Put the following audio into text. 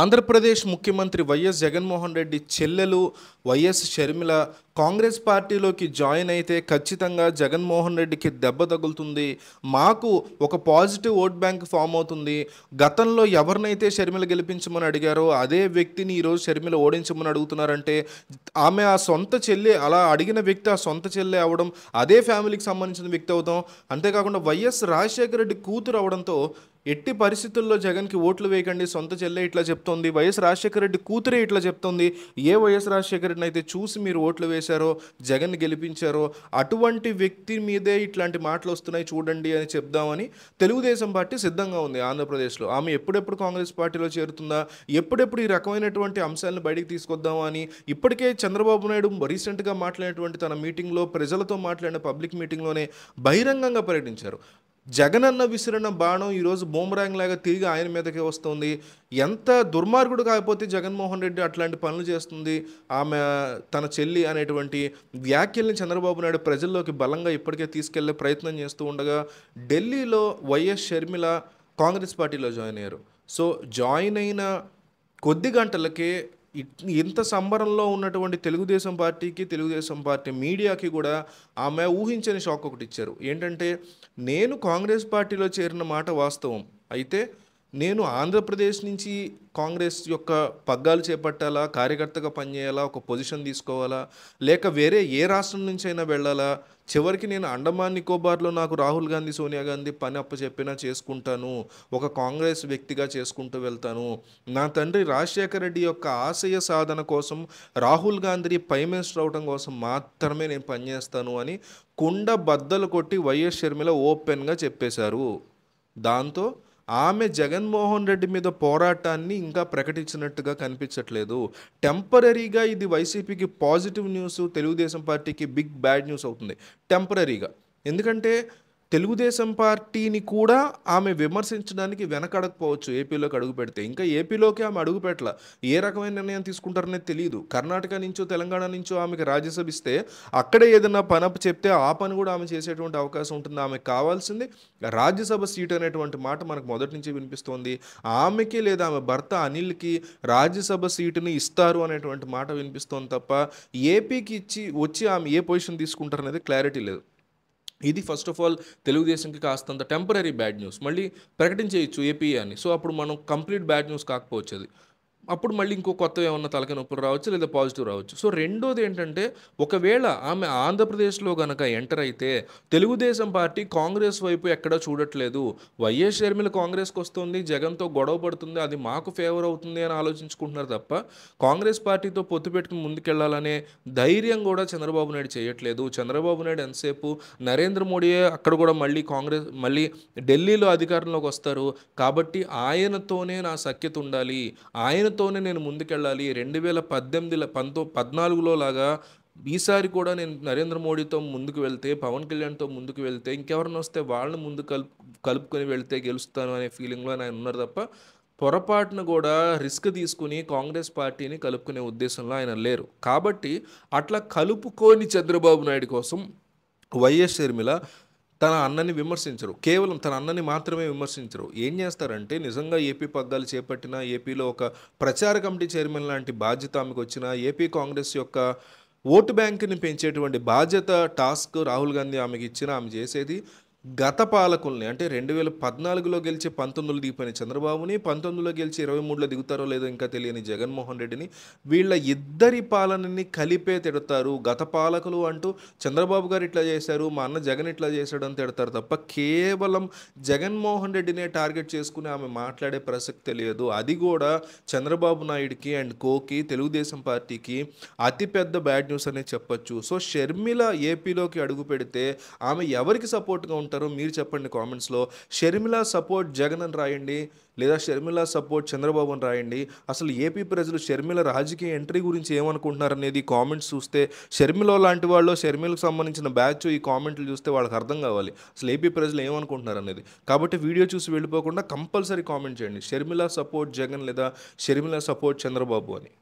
ఆంధ్రప్రదేశ్ ముఖ్యమంత్రి వైఎస్ జగన్మోహన్ రెడ్డి చెల్లెలు వైఎస్ షర్మిల కాంగ్రెస్ పార్టీలోకి జాయిన్ అయితే ఖచ్చితంగా జగన్మోహన్ రెడ్డికి దెబ్బ తగులుతుంది మాకు ఒక పాజిటివ్ ఓట్ బ్యాంక్ ఫామ్ అవుతుంది గతంలో ఎవరినైతే షర్మిల గెలిపించమని అడిగారో అదే వ్యక్తిని ఈరోజు షర్మిల ఓడించమని అడుగుతున్నారంటే ఆమె ఆ సొంత చెల్లి అలా అడిగిన వ్యక్తి ఆ సొంత చెల్లి అవడం అదే ఫ్యామిలీకి సంబంధించిన వ్యక్తి అవుతాం అంతేకాకుండా వైఎస్ రాజశేఖర రెడ్డి కూతురు అవడంతో ఎట్టి పరిస్థితుల్లో జగన్కి ఓట్లు వేయకండి సొంత చెల్లె ఇట్లా చెప్తోంది వైఎస్ రాజశేఖర రెడ్డి కూతురే ఇట్లా చెప్తోంది ఏ వైఎస్ రాజశేఖర రెడ్డిని అయితే చూసి మీరు ఓట్లు వేసి చేశారో జగన్ గెలిపించారో అటువంటి వ్యక్తి మీదే ఇట్లాంటి మాటలు వస్తున్నాయి చూడండి అని చెప్దామని తెలుగుదేశం పార్టీ సిద్ధంగా ఉంది ఆంధ్రప్రదేశ్లో ఆమె ఎప్పుడెప్పుడు కాంగ్రెస్ పార్టీలో చేరుతుందా ఎప్పుడెప్పుడు ఈ రకమైనటువంటి అంశాలను బయటికి తీసుకొద్దామా అని ఇప్పటికే చంద్రబాబు నాయుడు రీసెంట్గా మాట్లాడినటువంటి తన మీటింగ్లో ప్రజలతో మాట్లాడిన పబ్లిక్ మీటింగ్లోనే బహిరంగంగా పర్యటించారు జగనన్న విసిరిన బాణం ఈరోజు బూమరాంగ్ లాగా తిరిగి ఆయన మీదకే వస్తుంది ఎంత దుర్మార్గుడు కాకపోతే జగన్మోహన్ రెడ్డి అట్లాంటి పనులు చేస్తుంది ఆమె తన చెల్లి అనేటువంటి వ్యాఖ్యల్ని చంద్రబాబు నాయుడు ప్రజల్లోకి బలంగా ఇప్పటికే తీసుకెళ్లే ప్రయత్నం చేస్తూ ఉండగా ఢిల్లీలో వైఎస్ షర్మిల కాంగ్రెస్ పార్టీలో జాయిన్ అయ్యారు సో జాయిన్ అయిన కొద్ది గంటలకే ఇంత సంబరంలో ఉన్నటువంటి తెలుగుదేశం పార్టీకి తెలుగుదేశం పార్టీ మీడియాకి కూడా ఆమె ఊహించని షాక్ ఒకటి ఇచ్చారు ఏంటంటే నేను కాంగ్రెస్ పార్టీలో చేరిన మాట వాస్తవం అయితే నేను ఆంధ్రప్రదేశ్ నుంచి కాంగ్రెస్ యొక్క పగ్గాలు చేపట్టాలా కార్యకర్తగా పనిచేయాలా ఒక పొజిషన్ తీసుకోవాలా లేక వేరే ఏ రాష్ట్రం నుంచి అయినా వెళ్ళాలా చివరికి నేను అండమాన్ నికోబార్లో నాకు రాహుల్ గాంధీ సోనియా గాంధీ పని అప్పచెప్పినా చేసుకుంటాను ఒక కాంగ్రెస్ వ్యక్తిగా చేసుకుంటూ వెళ్తాను నా తండ్రి రాజశేఖర రెడ్డి యొక్క ఆశయ సాధన కోసం రాహుల్ గాంధీ ప్రైమ్ మినిస్టర్ అవడం కోసం మాత్రమే నేను పనిచేస్తాను అని కుండ బద్దలు కొట్టి వైఎస్ షర్మిల ఓపెన్గా చెప్పేశారు దాంతో ఆమె జగన్మోహన్ రెడ్డి మీద పోరాటాన్ని ఇంకా ప్రకటించినట్టుగా కనిపించట్లేదు టెంపరీగా ఇది వైసీపీకి పాజిటివ్ న్యూస్ తెలుగుదేశం పార్టీకి బిగ్ బ్యాడ్ న్యూస్ అవుతుంది టెంపరీగా ఎందుకంటే తెలుగుదేశం పార్టీని కూడా ఆమె విమర్శించడానికి వెనకడకపోవచ్చు ఏపీలోకి అడుగు పెడితే ఇంకా ఏపీలోకి ఆమె అడుగు పెట్టల ఏ రకమైన నిర్ణయం తీసుకుంటారనేది తెలియదు కర్ణాటక నుంచో తెలంగాణ నుంచో ఆమెకి రాజ్యసభ ఇస్తే అక్కడే ఏదైనా పనపు చెప్తే ఆ పని కూడా ఆమె చేసేటువంటి అవకాశం ఉంటుంది ఆమెకు కావాల్సింది రాజ్యసభ సీటు అనేటువంటి మాట మనకు మొదటి నుంచి వినిపిస్తోంది ఆమెకి లేదా ఆమె భర్త అనిల్కి రాజ్యసభ సీటుని ఇస్తారు అనేటువంటి మాట వినిపిస్తోంది తప్ప ఏపీకి ఇచ్చి వచ్చి ఆమె ఏ పొజిషన్ తీసుకుంటారనేది క్లారిటీ లేదు ఇది ఫస్ట్ ఆఫ్ ఆల్ తెలుగుదేశంకి కాస్తంత టెంపరీ బ్యాడ్ న్యూస్ మళ్ళీ ప్రకటించేయచ్చు ఏపీ అని సో అప్పుడు మనం కంప్లీట్ బ్యాడ్ న్యూస్ కాకపోవచ్చు అది అప్పుడు మళ్ళీ ఇంకో కొత్త ఏమన్నా తలకి నొప్పులు రావచ్చు లేదా పాజిటివ్ రావచ్చు సో రెండోది ఏంటంటే ఒకవేళ ఆమె ఆంధ్రప్రదేశ్లో గనక ఎంటర్ అయితే తెలుగుదేశం పార్టీ కాంగ్రెస్ వైపు ఎక్కడా చూడట్లేదు వైఎస్ షర్మిల కాంగ్రెస్కి వస్తుంది జగన్తో గొడవ పడుతుంది అది మాకు ఫేవర్ అవుతుంది అని ఆలోచించుకుంటున్నారు తప్ప కాంగ్రెస్ పార్టీతో పొత్తు పెట్టుకుని ముందుకెళ్లాలనే ధైర్యం కూడా చంద్రబాబు నాయుడు చేయట్లేదు చంద్రబాబు నాయుడు ఎంతసేపు నరేంద్ర మోడీయే అక్కడ కూడా మళ్ళీ కాంగ్రెస్ మళ్ళీ ఢిల్లీలో అధికారంలోకి వస్తారు కాబట్టి ఆయనతోనే నా సఖ్యత ఉండాలి ఆయన ఆశతోనే నేను ముందుకెళ్ళాలి రెండు వేల పద్దెనిమిదిలో పంతో పద్నాలుగులో లాగా ఈసారి కూడా నేను నరేంద్ర మోడీతో ముందుకు వెళ్తే పవన్ కళ్యాణ్తో ముందుకు వెళ్తే ఇంకెవరిని వస్తే వాళ్ళని ముందు కలుపు కలుపుకొని వెళ్తే గెలుస్తాను అనే ఫీలింగ్లో ఆయన ఉన్నారు తప్ప పొరపాటున కూడా రిస్క్ తీసుకుని కాంగ్రెస్ పార్టీని కలుపుకునే ఉద్దేశంలో ఆయన లేరు కాబట్టి అట్లా కలుపుకొని చంద్రబాబు నాయుడు కోసం వైఎస్ షర్మిల తన అన్నని విమర్శించరు కేవలం తన అన్నని మాత్రమే విమర్శించరు ఏం చేస్తారంటే నిజంగా ఏపీ పగ్గాలు చేపట్టినా ఏపీలో ఒక ప్రచార కమిటీ చైర్మన్ లాంటి బాధ్యత ఆమెకు వచ్చిన ఏపీ కాంగ్రెస్ యొక్క ఓటు బ్యాంకుని పెంచేటువంటి బాధ్యత టాస్క్ రాహుల్ గాంధీ ఆమెకి ఇచ్చిన ఆమె చేసేది గత పాలకుల్ని అంటే రెండు వేల పద్నాలుగులో గెలిచి పంతొమ్మిదిలో దిగిపోయిన చంద్రబాబుని పంతొమ్మిదిలో గెలిచి ఇరవై మూడులో దిగుతారో లేదో ఇంకా తెలియని జగన్మోహన్ రెడ్డిని వీళ్ళ ఇద్దరి పాలనని కలిపే తిడతారు గత పాలకులు అంటూ చంద్రబాబు గారు ఇట్లా చేశారు మా అన్న జగన్ ఇట్లా చేశాడు అని తిడతారు తప్ప కేవలం జగన్మోహన్ రెడ్డినే టార్గెట్ చేసుకుని ఆమె మాట్లాడే ప్రసక్తి లేదు అది కూడా చంద్రబాబు నాయుడికి అండ్ కోకి తెలుగుదేశం పార్టీకి అతిపెద్ద బ్యాడ్ న్యూస్ అనే చెప్పొచ్చు సో షర్మిల ఏపీలోకి అడుగు పెడితే ఆమె ఎవరికి సపోర్ట్గా ఉంటుంది అనుకుంటారో మీరు చెప్పండి కామెంట్స్లో షర్మిల సపోర్ట్ జగన్ అని రాయండి లేదా షర్మిల సపోర్ట్ చంద్రబాబు అని రాయండి అసలు ఏపీ ప్రజలు షర్మిల రాజకీయ ఎంట్రీ గురించి ఏమనుకుంటున్నారు అనేది కామెంట్స్ చూస్తే షర్మిల లాంటి వాళ్ళు షర్మిలకు సంబంధించిన బ్యాచ్ ఈ కామెంట్లు చూస్తే వాళ్ళకి అర్థం కావాలి అసలు ఏపీ ప్రజలు ఏమనుకుంటున్నారు అనేది కాబట్టి వీడియో చూసి వెళ్ళిపోకుండా కంపల్సరీ కామెంట్ చేయండి షర్మిల సపోర్ట్ జగన్ లేదా షర్మిల సపోర్ట్ చంద్రబాబు అని